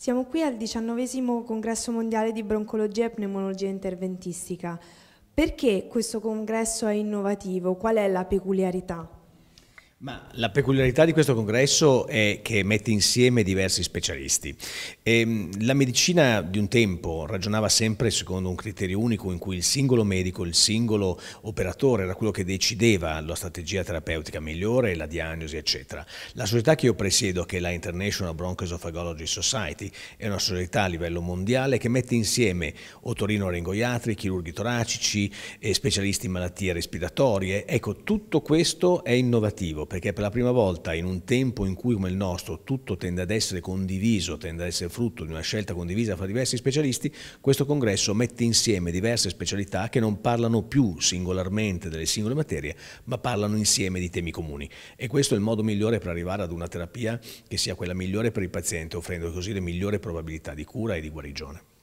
Siamo qui al diciannovesimo congresso mondiale di broncologia e pneumologia interventistica. Perché questo congresso è innovativo? Qual è la peculiarità? Ma la peculiarità di questo congresso è che mette insieme diversi specialisti. E ehm, la medicina di un tempo ragionava sempre secondo un criterio unico in cui il singolo medico, il singolo operatore era quello che decideva la strategia terapeutica migliore, la diagnosi, eccetera. La società che io presiedo, che è la International Bronchoesophagology Society, è una società a livello mondiale che mette insieme otorino rengoiatri chirurghi toracici, specialisti in malattie respiratorie. Ecco, tutto questo è innovativo perché per la prima volta in un tempo in cui come il nostro tutto tende ad essere condiviso, tende ad essere frutto di una scelta condivisa fra diversi specialisti, questo congresso mette insieme diverse specialità che non parlano più singolarmente delle singole materie, ma parlano insieme di temi comuni. E questo è il modo migliore per arrivare ad una terapia che sia quella migliore per il paziente, offrendo così le migliori probabilità di cura e di guarigione.